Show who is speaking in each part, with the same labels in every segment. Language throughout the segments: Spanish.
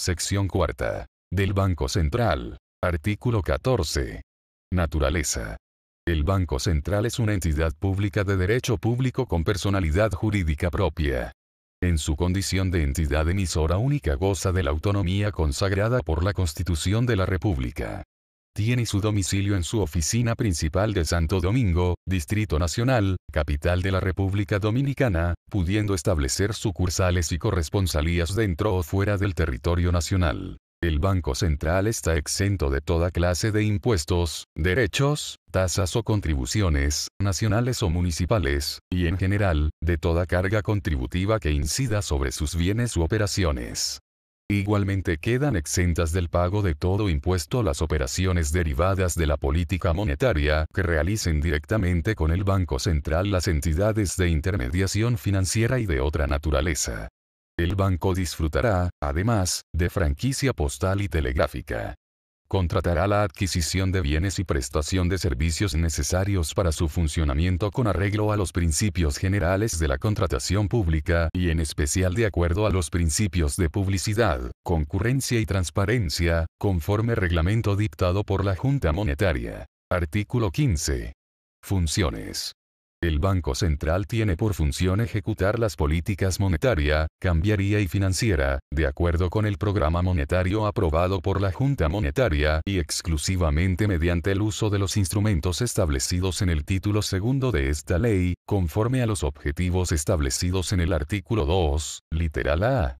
Speaker 1: sección cuarta. Del Banco Central. Artículo 14. Naturaleza. El Banco Central es una entidad pública de derecho público con personalidad jurídica propia. En su condición de entidad emisora única goza de la autonomía consagrada por la Constitución de la República. Tiene su domicilio en su oficina principal de Santo Domingo, Distrito Nacional, capital de la República Dominicana, pudiendo establecer sucursales y corresponsalías dentro o fuera del territorio nacional. El Banco Central está exento de toda clase de impuestos, derechos, tasas o contribuciones, nacionales o municipales, y en general, de toda carga contributiva que incida sobre sus bienes u operaciones. Igualmente quedan exentas del pago de todo impuesto las operaciones derivadas de la política monetaria que realicen directamente con el Banco Central las entidades de intermediación financiera y de otra naturaleza. El banco disfrutará, además, de franquicia postal y telegráfica contratará la adquisición de bienes y prestación de servicios necesarios para su funcionamiento con arreglo a los principios generales de la contratación pública y en especial de acuerdo a los principios de publicidad, concurrencia y transparencia, conforme reglamento dictado por la Junta Monetaria. Artículo 15. Funciones. El Banco Central tiene por función ejecutar las políticas monetaria, cambiaria y financiera, de acuerdo con el programa monetario aprobado por la Junta Monetaria y exclusivamente mediante el uso de los instrumentos establecidos en el título segundo de esta ley, conforme a los objetivos establecidos en el artículo 2, literal A.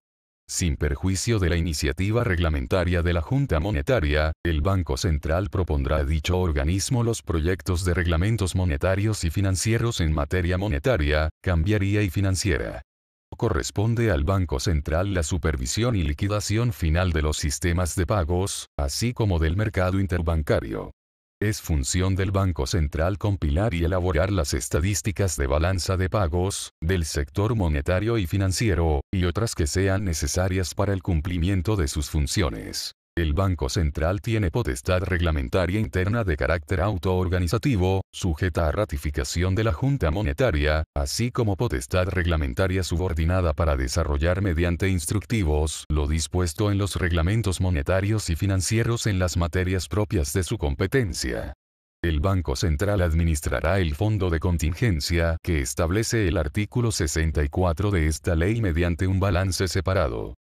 Speaker 1: Sin perjuicio de la iniciativa reglamentaria de la Junta Monetaria, el Banco Central propondrá a dicho organismo los proyectos de reglamentos monetarios y financieros en materia monetaria, cambiaría y financiera. Corresponde al Banco Central la supervisión y liquidación final de los sistemas de pagos, así como del mercado interbancario. Es función del Banco Central compilar y elaborar las estadísticas de balanza de pagos, del sector monetario y financiero, y otras que sean necesarias para el cumplimiento de sus funciones. El Banco Central tiene potestad reglamentaria interna de carácter autoorganizativo, sujeta a ratificación de la Junta Monetaria, así como potestad reglamentaria subordinada para desarrollar mediante instructivos lo dispuesto en los reglamentos monetarios y financieros en las materias propias de su competencia. El Banco Central administrará el fondo de contingencia que establece el artículo 64 de esta ley mediante un balance separado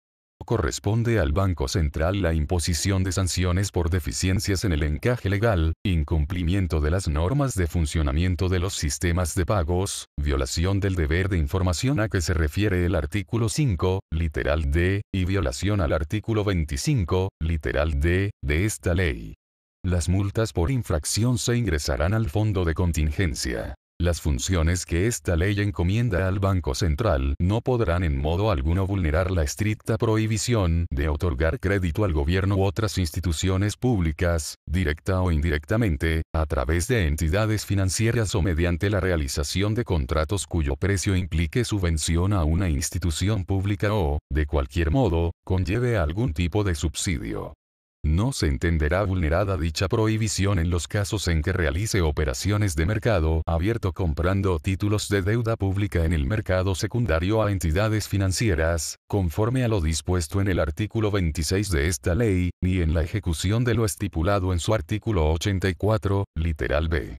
Speaker 1: corresponde al Banco Central la imposición de sanciones por deficiencias en el encaje legal, incumplimiento de las normas de funcionamiento de los sistemas de pagos, violación del deber de información a que se refiere el artículo 5, literal D, y violación al artículo 25, literal D, de esta ley. Las multas por infracción se ingresarán al fondo de contingencia. Las funciones que esta ley encomienda al Banco Central no podrán en modo alguno vulnerar la estricta prohibición de otorgar crédito al gobierno u otras instituciones públicas, directa o indirectamente, a través de entidades financieras o mediante la realización de contratos cuyo precio implique subvención a una institución pública o, de cualquier modo, conlleve algún tipo de subsidio. No se entenderá vulnerada dicha prohibición en los casos en que realice operaciones de mercado abierto comprando títulos de deuda pública en el mercado secundario a entidades financieras, conforme a lo dispuesto en el artículo 26 de esta ley, ni en la ejecución de lo estipulado en su artículo 84, literal B.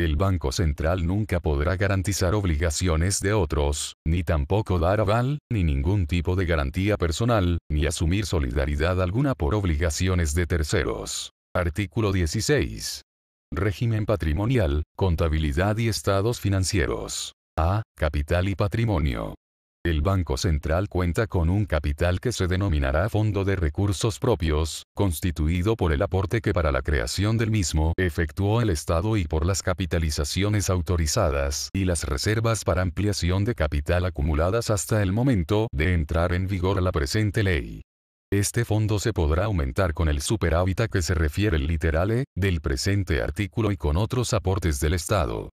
Speaker 1: El Banco Central nunca podrá garantizar obligaciones de otros, ni tampoco dar aval, ni ningún tipo de garantía personal, ni asumir solidaridad alguna por obligaciones de terceros. Artículo 16. Régimen patrimonial, contabilidad y estados financieros. A. Capital y patrimonio. El Banco Central cuenta con un capital que se denominará Fondo de Recursos Propios, constituido por el aporte que para la creación del mismo efectuó el Estado y por las capitalizaciones autorizadas y las reservas para ampliación de capital acumuladas hasta el momento de entrar en vigor la presente ley. Este fondo se podrá aumentar con el superávit a que se refiere el literal E del presente artículo y con otros aportes del Estado.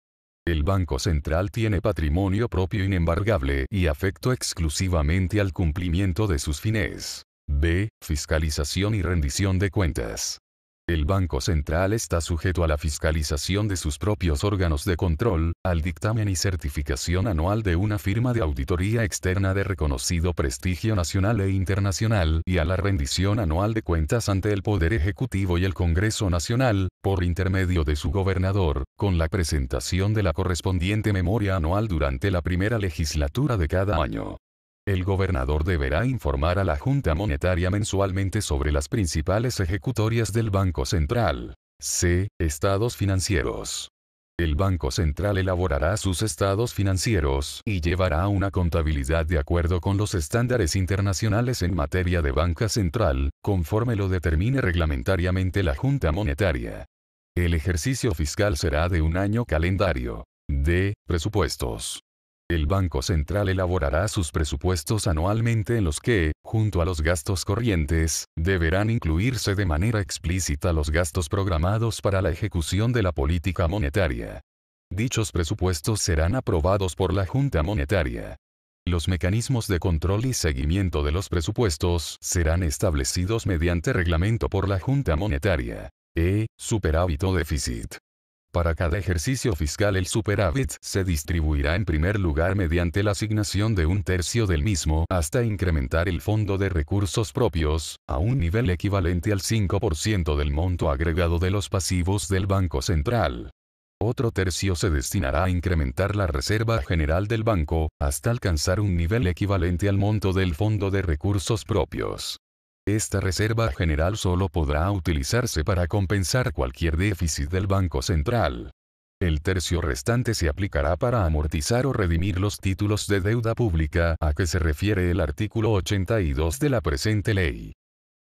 Speaker 1: El Banco Central tiene patrimonio propio inembargable y afecto exclusivamente al cumplimiento de sus fines. B. Fiscalización y rendición de cuentas. El Banco Central está sujeto a la fiscalización de sus propios órganos de control, al dictamen y certificación anual de una firma de auditoría externa de reconocido prestigio nacional e internacional y a la rendición anual de cuentas ante el Poder Ejecutivo y el Congreso Nacional, por intermedio de su gobernador, con la presentación de la correspondiente memoria anual durante la primera legislatura de cada año. El gobernador deberá informar a la Junta Monetaria mensualmente sobre las principales ejecutorias del Banco Central. C. Estados financieros. El Banco Central elaborará sus estados financieros y llevará una contabilidad de acuerdo con los estándares internacionales en materia de banca central, conforme lo determine reglamentariamente la Junta Monetaria. El ejercicio fiscal será de un año calendario. D. Presupuestos. El Banco Central elaborará sus presupuestos anualmente en los que, junto a los gastos corrientes, deberán incluirse de manera explícita los gastos programados para la ejecución de la política monetaria. Dichos presupuestos serán aprobados por la Junta Monetaria. Los mecanismos de control y seguimiento de los presupuestos serán establecidos mediante reglamento por la Junta Monetaria. E. Superávit o déficit. Para cada ejercicio fiscal el superávit se distribuirá en primer lugar mediante la asignación de un tercio del mismo hasta incrementar el fondo de recursos propios, a un nivel equivalente al 5% del monto agregado de los pasivos del Banco Central. Otro tercio se destinará a incrementar la reserva general del banco, hasta alcanzar un nivel equivalente al monto del fondo de recursos propios. Esta reserva general solo podrá utilizarse para compensar cualquier déficit del Banco Central. El tercio restante se aplicará para amortizar o redimir los títulos de deuda pública a que se refiere el artículo 82 de la presente ley.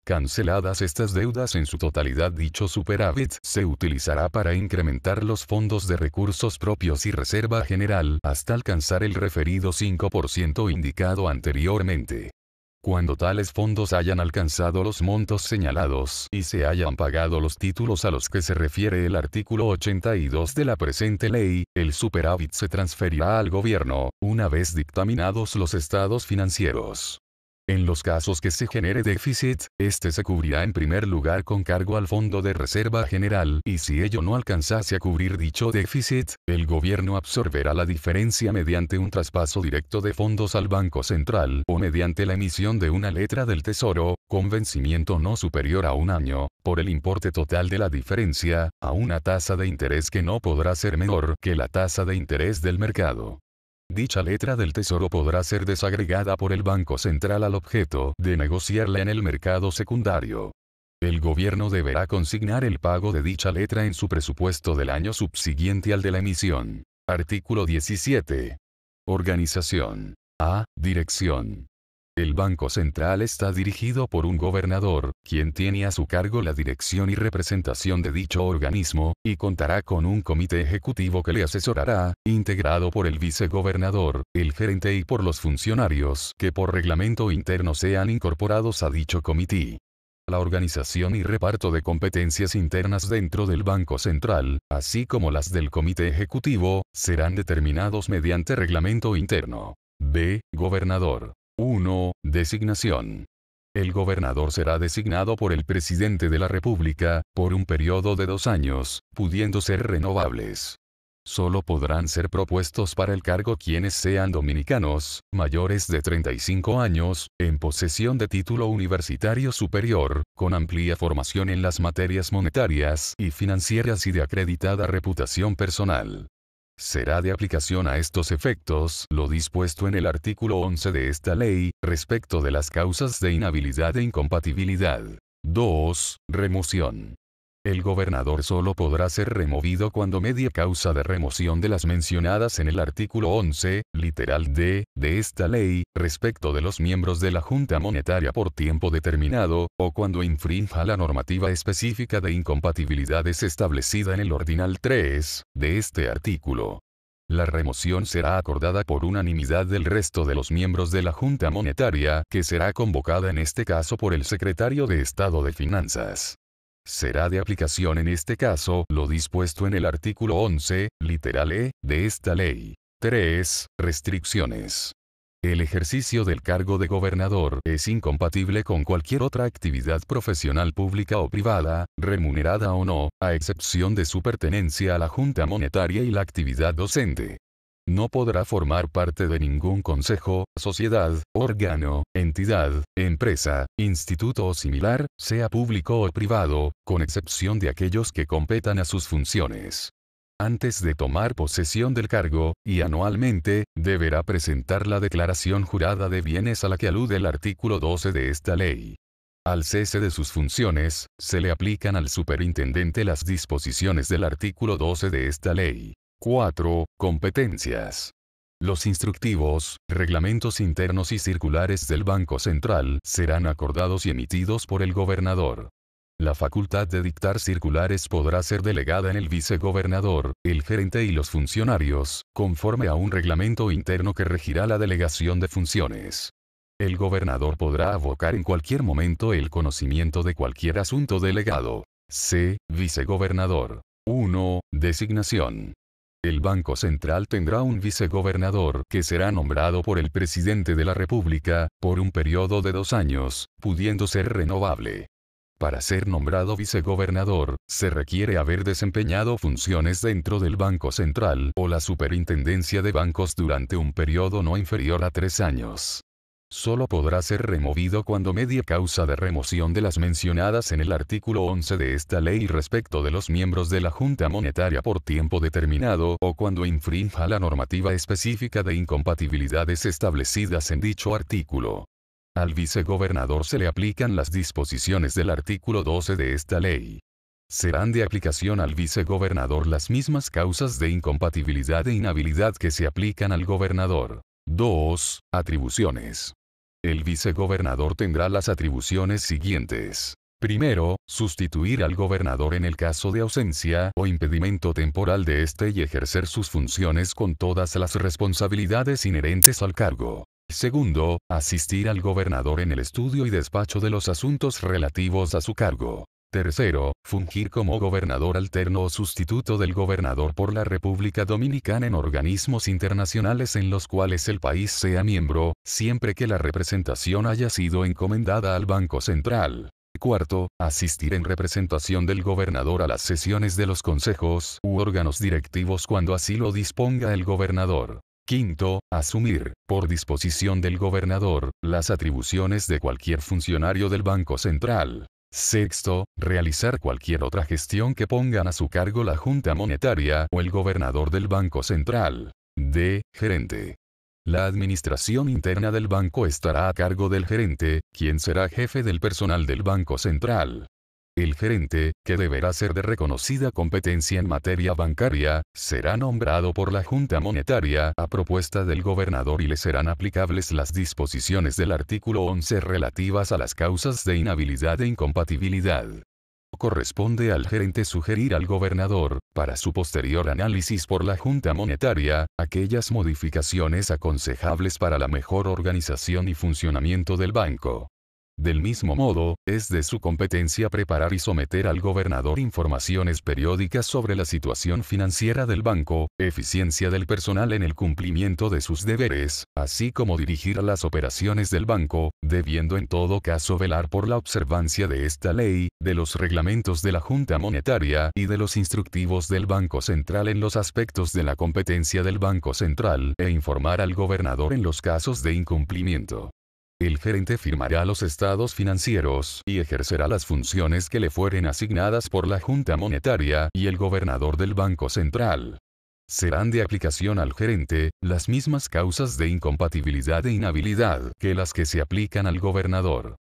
Speaker 1: Canceladas estas deudas en su totalidad dicho superávit se utilizará para incrementar los fondos de recursos propios y reserva general hasta alcanzar el referido 5% indicado anteriormente. Cuando tales fondos hayan alcanzado los montos señalados y se hayan pagado los títulos a los que se refiere el artículo 82 de la presente ley, el superávit se transferirá al gobierno, una vez dictaminados los estados financieros. En los casos que se genere déficit, este se cubrirá en primer lugar con cargo al Fondo de Reserva General y si ello no alcanzase a cubrir dicho déficit, el gobierno absorberá la diferencia mediante un traspaso directo de fondos al Banco Central o mediante la emisión de una letra del Tesoro, con vencimiento no superior a un año, por el importe total de la diferencia, a una tasa de interés que no podrá ser menor que la tasa de interés del mercado dicha letra del tesoro podrá ser desagregada por el Banco Central al objeto de negociarla en el mercado secundario. El gobierno deberá consignar el pago de dicha letra en su presupuesto del año subsiguiente al de la emisión. Artículo 17. Organización. A. Dirección. El Banco Central está dirigido por un gobernador, quien tiene a su cargo la dirección y representación de dicho organismo, y contará con un comité ejecutivo que le asesorará, integrado por el vicegobernador, el gerente y por los funcionarios que por reglamento interno sean incorporados a dicho comité. La organización y reparto de competencias internas dentro del Banco Central, así como las del Comité Ejecutivo, serán determinados mediante reglamento interno. B. Gobernador. 1. Designación. El gobernador será designado por el presidente de la República, por un periodo de dos años, pudiendo ser renovables. Solo podrán ser propuestos para el cargo quienes sean dominicanos, mayores de 35 años, en posesión de título universitario superior, con amplia formación en las materias monetarias y financieras y de acreditada reputación personal. Será de aplicación a estos efectos lo dispuesto en el artículo 11 de esta ley, respecto de las causas de inhabilidad e incompatibilidad. 2. Remoción. El gobernador solo podrá ser removido cuando media causa de remoción de las mencionadas en el artículo 11, literal D, de esta ley, respecto de los miembros de la Junta Monetaria por tiempo determinado, o cuando infrinja la normativa específica de incompatibilidades establecida en el ordinal 3, de este artículo. La remoción será acordada por unanimidad del resto de los miembros de la Junta Monetaria, que será convocada en este caso por el secretario de Estado de Finanzas. Será de aplicación en este caso lo dispuesto en el artículo 11, literal E, de esta ley. 3. Restricciones. El ejercicio del cargo de gobernador es incompatible con cualquier otra actividad profesional pública o privada, remunerada o no, a excepción de su pertenencia a la Junta Monetaria y la actividad docente no podrá formar parte de ningún consejo, sociedad, órgano, entidad, empresa, instituto o similar, sea público o privado, con excepción de aquellos que competan a sus funciones. Antes de tomar posesión del cargo, y anualmente, deberá presentar la declaración jurada de bienes a la que alude el artículo 12 de esta ley. Al cese de sus funciones, se le aplican al superintendente las disposiciones del artículo 12 de esta ley. 4. Competencias. Los instructivos, reglamentos internos y circulares del Banco Central serán acordados y emitidos por el gobernador. La facultad de dictar circulares podrá ser delegada en el vicegobernador, el gerente y los funcionarios, conforme a un reglamento interno que regirá la delegación de funciones. El gobernador podrá abocar en cualquier momento el conocimiento de cualquier asunto delegado. C. Vicegobernador. 1. Designación. El Banco Central tendrá un vicegobernador que será nombrado por el presidente de la República, por un periodo de dos años, pudiendo ser renovable. Para ser nombrado vicegobernador, se requiere haber desempeñado funciones dentro del Banco Central o la Superintendencia de Bancos durante un periodo no inferior a tres años solo podrá ser removido cuando media causa de remoción de las mencionadas en el artículo 11 de esta ley respecto de los miembros de la Junta Monetaria por tiempo determinado o cuando infrinja la normativa específica de incompatibilidades establecidas en dicho artículo. Al vicegobernador se le aplican las disposiciones del artículo 12 de esta ley. Serán de aplicación al vicegobernador las mismas causas de incompatibilidad e inhabilidad que se aplican al gobernador. 2. Atribuciones el vicegobernador tendrá las atribuciones siguientes. Primero, sustituir al gobernador en el caso de ausencia o impedimento temporal de éste y ejercer sus funciones con todas las responsabilidades inherentes al cargo. Segundo, asistir al gobernador en el estudio y despacho de los asuntos relativos a su cargo. Tercero, fungir como gobernador alterno o sustituto del gobernador por la República Dominicana en organismos internacionales en los cuales el país sea miembro, siempre que la representación haya sido encomendada al Banco Central. Cuarto, asistir en representación del gobernador a las sesiones de los consejos u órganos directivos cuando así lo disponga el gobernador. Quinto, asumir, por disposición del gobernador, las atribuciones de cualquier funcionario del Banco Central. Sexto, realizar cualquier otra gestión que pongan a su cargo la Junta Monetaria o el gobernador del Banco Central. D. Gerente. La administración interna del banco estará a cargo del gerente, quien será jefe del personal del Banco Central. El gerente, que deberá ser de reconocida competencia en materia bancaria, será nombrado por la Junta Monetaria a propuesta del gobernador y le serán aplicables las disposiciones del artículo 11 relativas a las causas de inhabilidad e incompatibilidad corresponde al gerente sugerir al gobernador, para su posterior análisis por la Junta Monetaria, aquellas modificaciones aconsejables para la mejor organización y funcionamiento del banco. Del mismo modo, es de su competencia preparar y someter al gobernador informaciones periódicas sobre la situación financiera del banco, eficiencia del personal en el cumplimiento de sus deberes, así como dirigir las operaciones del banco, debiendo en todo caso velar por la observancia de esta ley, de los reglamentos de la Junta Monetaria y de los instructivos del Banco Central en los aspectos de la competencia del Banco Central e informar al gobernador en los casos de incumplimiento. El gerente firmará los estados financieros y ejercerá las funciones que le fueren asignadas por la Junta Monetaria y el gobernador del Banco Central. Serán de aplicación al gerente las mismas causas de incompatibilidad e inhabilidad que las que se aplican al gobernador.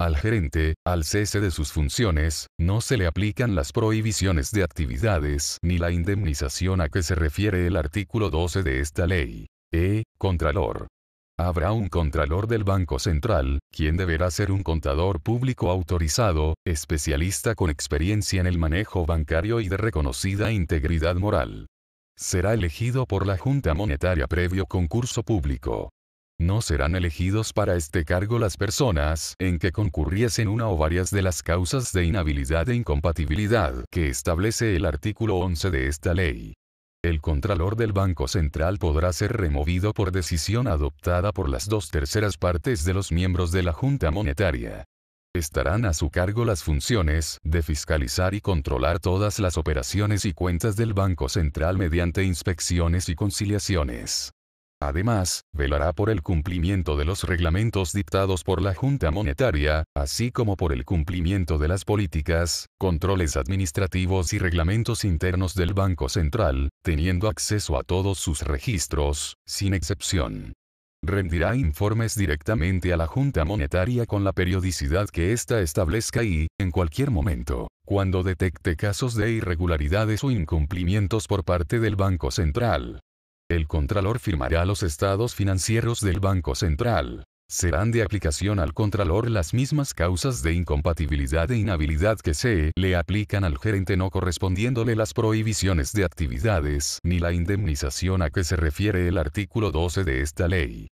Speaker 1: Al gerente, al cese de sus funciones, no se le aplican las prohibiciones de actividades ni la indemnización a que se refiere el artículo 12 de esta ley. E. Contralor. Habrá un contralor del Banco Central, quien deberá ser un contador público autorizado, especialista con experiencia en el manejo bancario y de reconocida integridad moral. Será elegido por la Junta Monetaria previo concurso público. No serán elegidos para este cargo las personas en que concurriesen una o varias de las causas de inhabilidad e incompatibilidad que establece el artículo 11 de esta ley el Contralor del Banco Central podrá ser removido por decisión adoptada por las dos terceras partes de los miembros de la Junta Monetaria. Estarán a su cargo las funciones de fiscalizar y controlar todas las operaciones y cuentas del Banco Central mediante inspecciones y conciliaciones. Además, velará por el cumplimiento de los reglamentos dictados por la Junta Monetaria, así como por el cumplimiento de las políticas, controles administrativos y reglamentos internos del Banco Central, teniendo acceso a todos sus registros, sin excepción rendirá informes directamente a la Junta Monetaria con la periodicidad que ésta establezca y, en cualquier momento, cuando detecte casos de irregularidades o incumplimientos por parte del Banco Central, el Contralor firmará los estados financieros del Banco Central. Serán de aplicación al Contralor las mismas causas de incompatibilidad e inhabilidad que se le aplican al gerente no correspondiéndole las prohibiciones de actividades ni la indemnización a que se refiere el artículo 12 de esta ley.